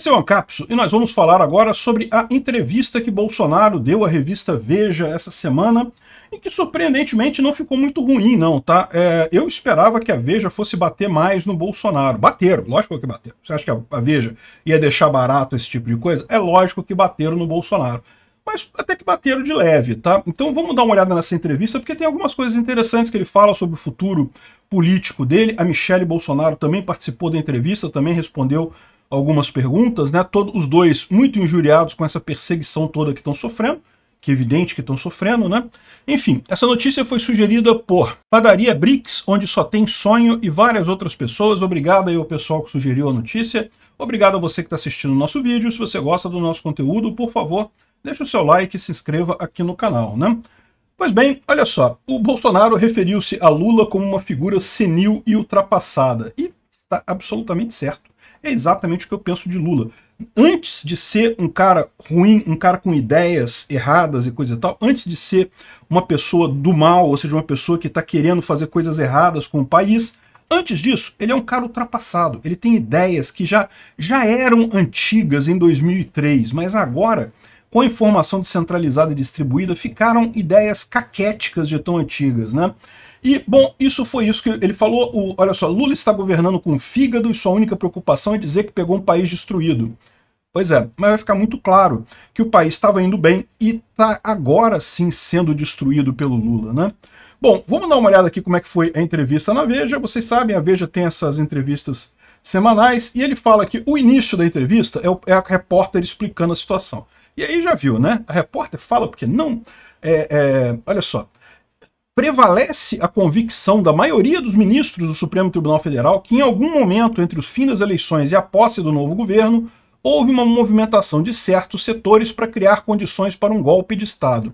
Esse é o Ancapso e nós vamos falar agora sobre a entrevista que Bolsonaro deu à revista Veja essa semana e que surpreendentemente não ficou muito ruim não, tá? É, eu esperava que a Veja fosse bater mais no Bolsonaro. Bateram, lógico que bateram. Você acha que a Veja ia deixar barato esse tipo de coisa? É lógico que bateram no Bolsonaro. Mas até que bateram de leve, tá? Então vamos dar uma olhada nessa entrevista, porque tem algumas coisas interessantes que ele fala sobre o futuro político dele. A Michelle Bolsonaro também participou da entrevista, também respondeu algumas perguntas, né? Todos os dois muito injuriados com essa perseguição toda que estão sofrendo, que é evidente que estão sofrendo, né? Enfim, essa notícia foi sugerida por Padaria Brix, onde só tem sonho e várias outras pessoas. Obrigado aí ao pessoal que sugeriu a notícia. Obrigado a você que está assistindo o nosso vídeo. Se você gosta do nosso conteúdo, por favor, deixe o seu like e se inscreva aqui no canal, né? Pois bem, olha só, o Bolsonaro referiu-se a Lula como uma figura senil e ultrapassada. E está absolutamente certo. É exatamente o que eu penso de Lula. Antes de ser um cara ruim, um cara com ideias erradas e coisa e tal, antes de ser uma pessoa do mal, ou seja, uma pessoa que está querendo fazer coisas erradas com o país, Antes disso, ele é um cara ultrapassado. Ele tem ideias que já, já eram antigas em 2003, mas agora com a informação descentralizada e distribuída, ficaram ideias caquéticas de tão antigas, né? E, bom, isso foi isso que ele falou. O, olha só, Lula está governando com fígado e sua única preocupação é dizer que pegou um país destruído. Pois é, mas vai ficar muito claro que o país estava indo bem e está agora sim sendo destruído pelo Lula, né? Bom, vamos dar uma olhada aqui como é que foi a entrevista na Veja. Vocês sabem, a Veja tem essas entrevistas semanais e ele fala que o início da entrevista é, o, é a repórter explicando a situação. E aí já viu, né? A repórter fala porque não. É, é, olha só. Prevalece a convicção da maioria dos ministros do Supremo Tribunal Federal que, em algum momento entre os fins das eleições e a posse do novo governo, houve uma movimentação de certos setores para criar condições para um golpe de Estado.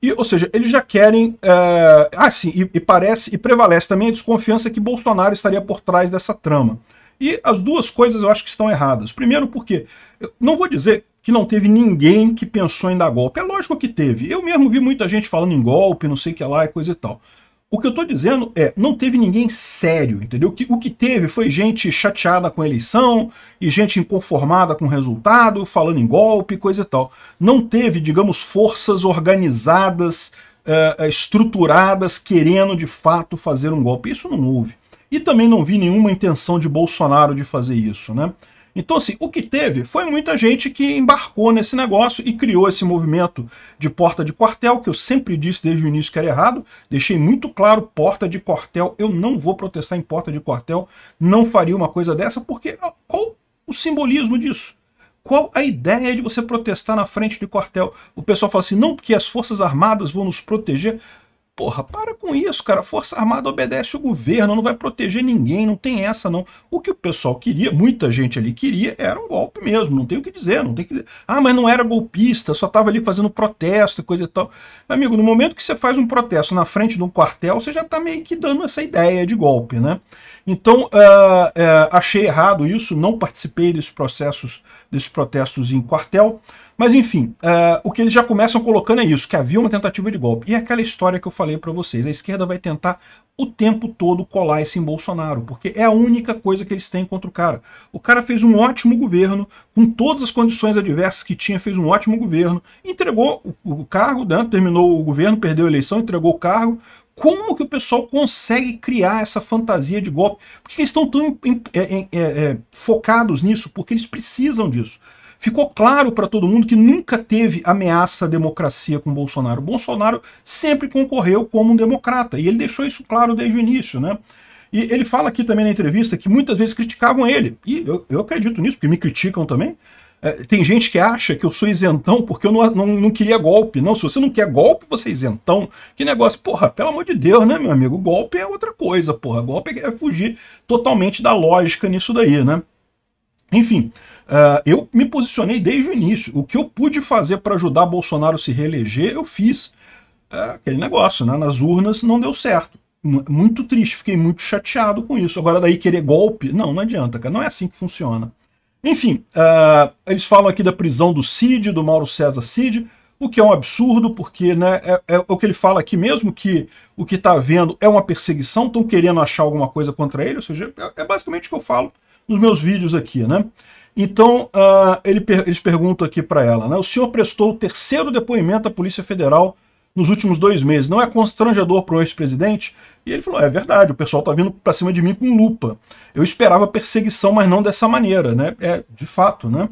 E, ou seja, eles já querem. Uh, ah, sim, e, e, parece, e prevalece também a desconfiança que Bolsonaro estaria por trás dessa trama. E as duas coisas eu acho que estão erradas. Primeiro, porque. Não vou dizer que não teve ninguém que pensou em dar golpe. É lógico que teve. Eu mesmo vi muita gente falando em golpe, não sei o que lá, coisa e tal. O que eu estou dizendo é, não teve ninguém sério, entendeu? O que, o que teve foi gente chateada com a eleição e gente inconformada com o resultado, falando em golpe, coisa e tal. Não teve, digamos, forças organizadas, eh, eh, estruturadas, querendo de fato fazer um golpe. Isso não houve. E também não vi nenhuma intenção de Bolsonaro de fazer isso, né? Então, assim, o que teve foi muita gente que embarcou nesse negócio e criou esse movimento de porta de quartel, que eu sempre disse desde o início que era errado. Deixei muito claro, porta de quartel, eu não vou protestar em porta de quartel, não faria uma coisa dessa, porque qual o simbolismo disso? Qual a ideia de você protestar na frente de quartel? O pessoal fala assim, não, porque as Forças Armadas vão nos proteger. Porra, para com isso, cara. A Força Armada obedece o governo, não vai proteger ninguém, não tem essa, não. O que o pessoal queria, muita gente ali queria, era um golpe mesmo, não tem o que dizer, não tem que Ah, mas não era golpista, só estava ali fazendo protesto e coisa e tal. Amigo, no momento que você faz um protesto na frente de um quartel, você já está meio que dando essa ideia de golpe, né? Então, uh, uh, achei errado isso, não participei desses processos, desses protestos em quartel. Mas enfim, uh, o que eles já começam colocando é isso, que havia uma tentativa de golpe. E é aquela história que eu falei para vocês, a esquerda vai tentar o tempo todo colar esse em Bolsonaro, porque é a única coisa que eles têm contra o cara. O cara fez um ótimo governo, com todas as condições adversas que tinha, fez um ótimo governo, entregou o, o cargo, né, terminou o governo, perdeu a eleição, entregou o cargo, como que o pessoal consegue criar essa fantasia de golpe? Por que eles estão tão é, é, é, focados nisso? Porque eles precisam disso. Ficou claro para todo mundo que nunca teve ameaça à democracia com Bolsonaro. Bolsonaro sempre concorreu como um democrata, e ele deixou isso claro desde o início, né? E ele fala aqui também na entrevista que muitas vezes criticavam ele, e eu, eu acredito nisso, porque me criticam também, é, tem gente que acha que eu sou isentão porque eu não, não, não queria golpe. Não, se você não quer golpe, você é isentão. Que negócio, porra, pelo amor de Deus, né, meu amigo? Golpe é outra coisa, porra. Golpe é fugir totalmente da lógica nisso daí, né? Enfim, uh, eu me posicionei desde o início. O que eu pude fazer para ajudar Bolsonaro se reeleger, eu fiz. Uh, aquele negócio, né? Nas urnas não deu certo muito triste, fiquei muito chateado com isso. Agora daí querer golpe, não, não adianta, cara, não é assim que funciona. Enfim, uh, eles falam aqui da prisão do Cid, do Mauro César Cid, o que é um absurdo, porque né, é, é o que ele fala aqui mesmo, que o que está vendo é uma perseguição, estão querendo achar alguma coisa contra ele, ou seja, é, é, basicamente o que eu falo nos meus vídeos aqui, né? Então, uh, ele, eles perguntam aqui para ela, né? O senhor prestou o terceiro depoimento à Polícia Federal nos últimos dois meses. Não é constrangedor para o ex-presidente? E ele falou, é verdade, o pessoal está vindo para cima de mim com lupa. Eu esperava perseguição, mas não dessa maneira, né? É, de fato, né?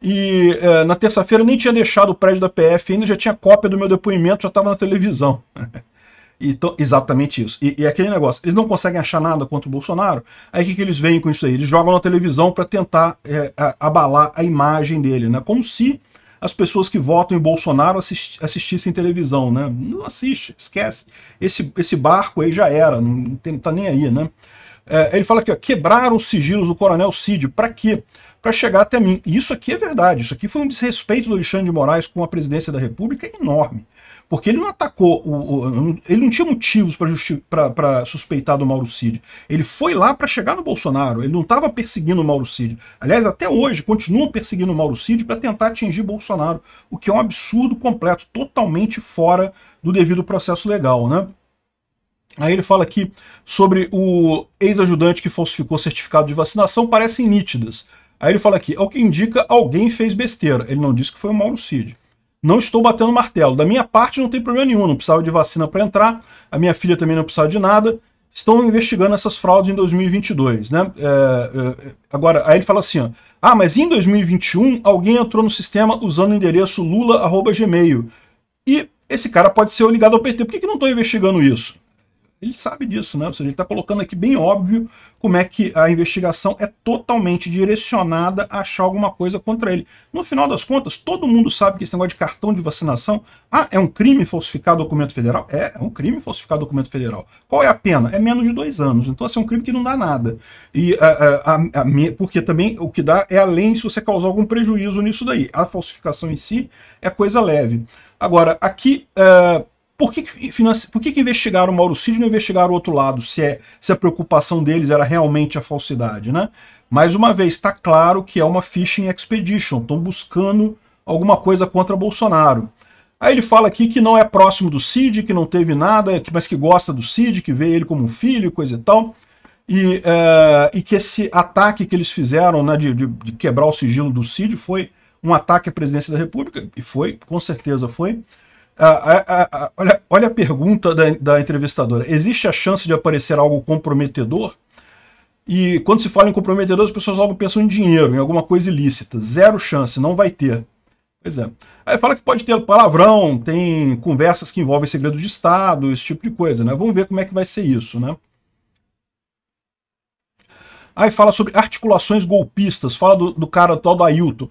E é, na terça-feira nem tinha deixado o prédio da PF ainda, já tinha cópia do meu depoimento, já estava na televisão. Então, exatamente isso. E, e, aquele negócio, eles não conseguem achar nada contra o Bolsonaro, aí o que, que eles veem com isso aí? Eles jogam na televisão para tentar é, abalar a imagem dele, né? Como se as pessoas que votam em Bolsonaro assistissem televisão, né? Não assiste, esquece. Esse, esse barco aí já era, não, tem, tá nem aí, né? É, ele fala aqui, ó, quebraram os sigilos do coronel Cid, para quê? Para chegar até mim. E isso aqui é verdade, isso aqui foi um desrespeito do Alexandre de Moraes com a presidência da República enorme. Porque ele não atacou, o, o, ele não tinha motivos para suspeitar do Mauro Cid. Ele foi lá para chegar no Bolsonaro, ele não estava perseguindo o Mauro Cid. Aliás, até hoje, continuam perseguindo o Mauro Cid para tentar atingir Bolsonaro, o que é um absurdo completo, totalmente fora do devido processo legal, né? Aí ele fala aqui sobre o ex-ajudante que falsificou certificado de vacinação, parecem nítidas. Aí ele fala aqui, ao que indica, alguém fez besteira. Ele não disse que foi o Mauro Cid. Não estou batendo martelo. Da minha parte, não tem problema nenhum. Não precisava de vacina para entrar. A minha filha também não precisava de nada. Estão investigando essas fraudes em 2022, né? É, é, é, agora, aí ele fala assim, ó, Ah, mas em 2021, alguém entrou no sistema usando o endereço lula.gmail. E esse cara pode ser ligado ao PT. Por que, que não estou investigando isso? Ele sabe disso, né? Ou seja, ele está colocando aqui bem óbvio como é que a investigação é totalmente direcionada a achar alguma coisa contra ele. No final das contas, todo mundo sabe que esse negócio de cartão de vacinação, ah, é um crime falsificar documento federal? É, é um crime falsificar documento federal. Qual é a pena? É menos de dois anos. Então, assim, é um crime que não dá nada. E eh, eh, a, a, a, porque também o que dá é além se você causar algum prejuízo nisso daí. A falsificação em si é coisa leve. Agora, aqui... Uh, por que, que por que, que investigaram o Mauro Cid e não investigaram o outro lado, se, é, se a preocupação deles era realmente a falsidade, né? Mais uma vez, está claro que é uma phishing expedition, estão buscando alguma coisa contra Bolsonaro. Aí ele fala aqui que não é próximo do Cid, que não teve nada, mas que gosta do Cid, que vê ele como um filho, coisa e tal. E, é, e que esse ataque que eles fizeram né, de, de, de quebrar o sigilo do Cid foi um ataque à presidência da República, e foi, com certeza foi. A, ah, a, ah, ah, olha, olha a pergunta da, da entrevistadora. Existe a chance de aparecer algo comprometedor? E quando se fala em comprometedor, as pessoas logo pensam em dinheiro, em alguma coisa ilícita. Zero chance, não vai ter. Pois é. Aí fala que pode ter palavrão, tem conversas que envolvem segredo de Estado, esse tipo de coisa, né? Vamos ver como é que vai ser isso, né? Aí fala sobre articulações golpistas, fala do, do cara tal do Ailton.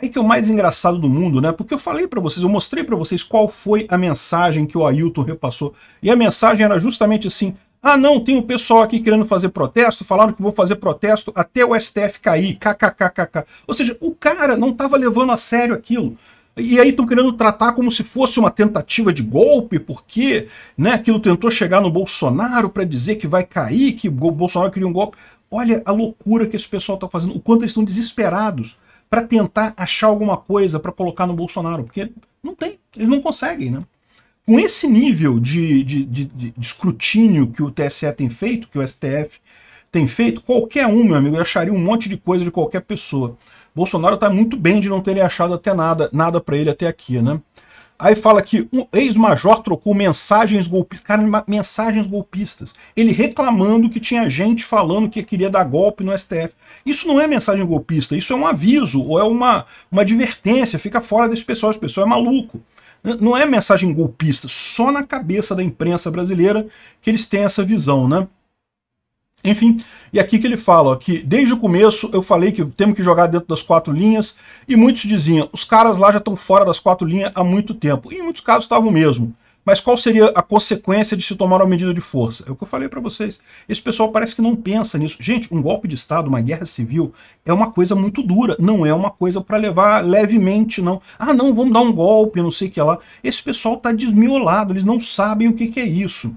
É que é o mais engraçado do mundo, né? Porque eu falei para vocês, eu mostrei para vocês qual foi a mensagem que o Ailton repassou. E a mensagem era justamente assim: ah, não, tem um pessoal aqui querendo fazer protesto, falaram que vão fazer protesto até o STF cair, kkkkk. Ou seja, o cara não estava levando a sério aquilo. E aí estão querendo tratar como se fosse uma tentativa de golpe, porque né, aquilo tentou chegar no Bolsonaro para dizer que vai cair, que o Bolsonaro queria um golpe. Olha a loucura que esse pessoal está fazendo, o quanto eles estão desesperados para tentar achar alguma coisa para colocar no Bolsonaro, porque não tem, eles não conseguem, né? Com esse nível de, de, de, de escrutínio que o TSE tem feito, que o STF tem feito, qualquer um, meu amigo, eu acharia um monte de coisa de qualquer pessoa. Bolsonaro está muito bem de não terem achado até nada, nada para ele até aqui, né? Aí fala que um ex-major trocou mensagens golpistas, cara, mensagens golpistas. Ele reclamando que tinha gente falando que queria dar golpe no STF. Isso não é mensagem golpista, isso é um aviso ou é uma, uma advertência. Fica fora desse pessoal, esse pessoal é maluco. Não é mensagem golpista, só na cabeça da imprensa brasileira que eles têm essa visão, né? Enfim, e aqui que ele fala ó, que desde o começo eu falei que temos que jogar dentro das quatro linhas e muitos diziam, os caras lá já estão fora das quatro linhas há muito tempo. E em muitos casos estavam mesmo. Mas qual seria a consequência de se tomar uma medida de força? É o que eu falei para vocês. Esse pessoal parece que não pensa nisso. Gente, um golpe de Estado, uma guerra civil, é uma coisa muito dura. Não é uma coisa para levar levemente, não. Ah, não, vamos dar um golpe, não sei o que lá. Esse pessoal está desmiolado, eles não sabem o que, que é isso.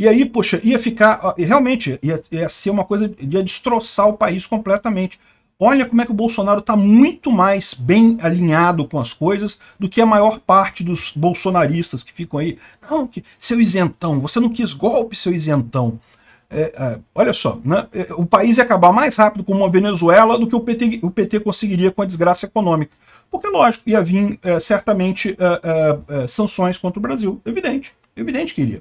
E aí, poxa, ia ficar. Realmente, ia, ia ser uma coisa. ia destroçar o país completamente. Olha como é que o Bolsonaro está muito mais bem alinhado com as coisas do que a maior parte dos bolsonaristas que ficam aí. Não, que, seu isentão, você não quis golpe, seu isentão. É, é, olha só, né, é, o país ia acabar mais rápido com uma Venezuela do que o PT, o PT conseguiria com a desgraça econômica. Porque, lógico, ia vir é, certamente é, é, sanções contra o Brasil. Evidente, evidente que iria.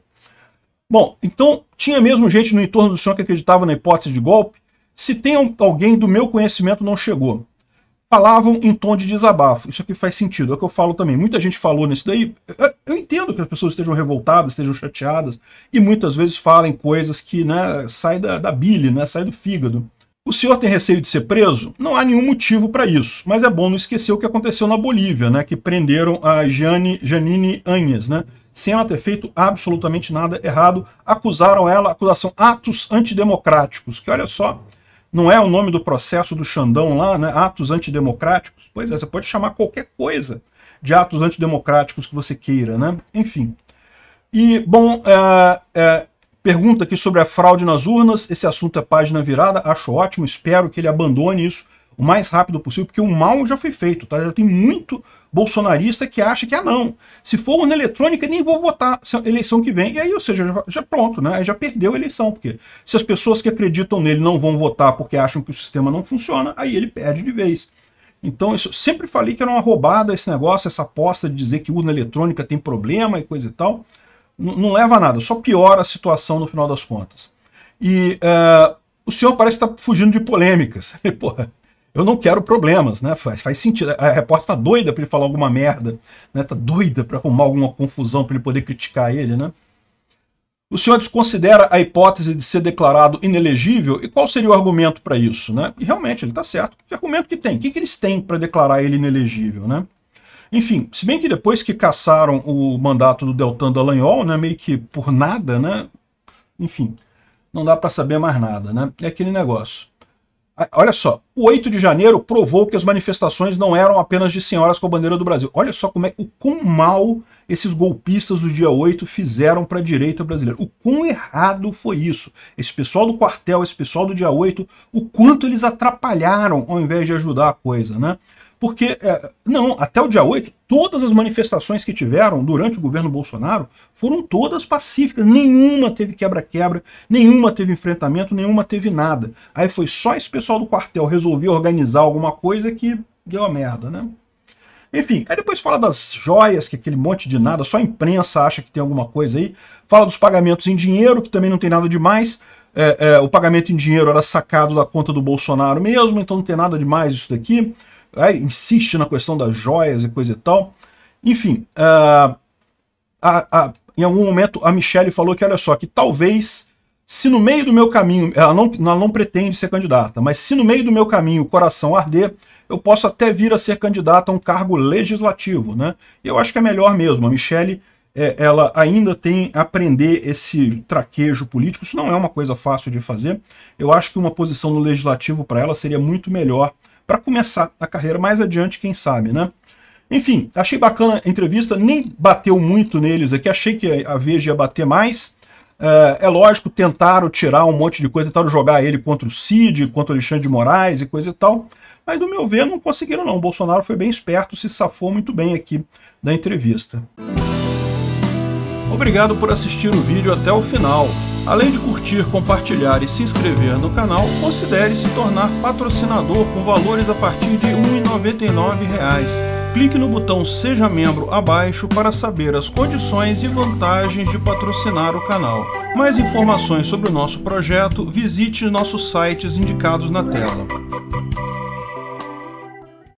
Bom, então tinha mesmo gente no entorno do senhor que acreditava na hipótese de golpe? Se tem alguém do meu conhecimento não chegou. Falavam em tom de desabafo. Isso aqui faz sentido, é o que eu falo também. Muita gente falou nisso daí. Eu entendo que as pessoas estejam revoltadas, estejam chateadas, e muitas vezes falem coisas que né, saem da, da bile, né, saem do fígado. O senhor tem receio de ser preso? Não há nenhum motivo para isso, mas é bom não esquecer o que aconteceu na Bolívia, né, que prenderam a Janine Anhes, né, sem ela ter feito absolutamente nada errado, acusaram ela, acusação atos antidemocráticos, que olha só, não é o nome do processo do Xandão lá, né, atos antidemocráticos? Pois é, você pode chamar qualquer coisa de atos antidemocráticos que você queira, né, enfim. E, bom, é, é Pergunta aqui sobre a fraude nas urnas. Esse assunto é página virada, acho ótimo, espero que ele abandone isso o mais rápido possível, porque o mal já foi feito, tá? Já tem muito bolsonarista que acha que, ah, não, se for urna eletrônica, nem vou votar é eleição que vem. E aí, ou seja, já, já pronto, né? Já perdeu a eleição, porque se as pessoas que acreditam nele não vão votar porque acham que o sistema não funciona, aí ele perde de vez. Então, isso, sempre falei que era uma roubada esse negócio, essa aposta de dizer que urna eletrônica tem problema e coisa e tal não leva a nada, só piora a situação no final das contas. E uh, o senhor parece estar tá fugindo de polêmicas. porra, eu não quero problemas, né? Faz, faz sentido. A repórter tá doida para ele falar alguma merda, né? Tá doida para arrumar alguma confusão para ele poder criticar ele, né? O senhor desconsidera a hipótese de ser declarado inelegível? E qual seria o argumento para isso? Né? E realmente, ele está certo. Que argumento que tem? O que, que eles têm para declarar ele inelegível? Né? Enfim, se bem que depois que caçaram o mandato do Deltan Dallagnol, né, meio que por nada, né, enfim, não dá para saber mais nada, né, é aquele negócio. Olha só, o 8 de janeiro provou que as manifestações não eram apenas de senhoras com a bandeira do Brasil. Olha só como é o quão mal esses golpistas do dia 8 fizeram para a direita brasileira. O quão errado foi isso? Esse pessoal do quartel, esse pessoal do dia 8, o quanto eles atrapalharam ao invés de ajudar a coisa, né? Porque, é, não, até o dia 8, todas as manifestações que tiveram durante o governo Bolsonaro foram todas pacíficas. Nenhuma teve quebra-quebra, nenhuma teve enfrentamento, nenhuma teve nada. Aí foi só esse pessoal do quartel resolver organizar alguma coisa que deu a merda, né? Enfim, aí depois fala das joias, que é aquele monte de nada, só a imprensa acha que tem alguma coisa aí. Fala dos pagamentos em dinheiro, que também não tem nada demais. É, é, o pagamento em dinheiro era sacado da conta do Bolsonaro mesmo, então não tem nada demais isso daqui. Aí insiste na questão das joias e coisa e tal. Enfim, uh, a, a, em algum momento a Michelle falou que, olha só, que talvez, se no meio do meu caminho, ela não, ela não pretende ser candidata, mas se no meio do meu caminho o coração arder, eu posso até vir a ser candidato a um cargo legislativo. Né? Eu acho que é melhor mesmo. A Michelle é, ela ainda tem a aprender esse traquejo político. Isso não é uma coisa fácil de fazer. Eu acho que uma posição no legislativo para ela seria muito melhor para começar a carreira mais adiante, quem sabe, né? Enfim, achei bacana a entrevista, nem bateu muito neles aqui, achei que a Veja ia bater mais. É, é lógico, tentaram tirar um monte de coisa, tentaram jogar ele contra o Cid, contra o Alexandre de Moraes e coisa e tal. Mas, do meu ver, não conseguiram não. O Bolsonaro foi bem esperto, se safou muito bem aqui da entrevista. Obrigado por assistir o vídeo até o final. Além de curtir, compartilhar e se inscrever no canal, considere se tornar patrocinador com valores a partir de R$ 1,99 clique no botão Seja Membro abaixo para saber as condições e vantagens de patrocinar o canal. Mais informações sobre o nosso projeto, visite nossos sites indicados na tela.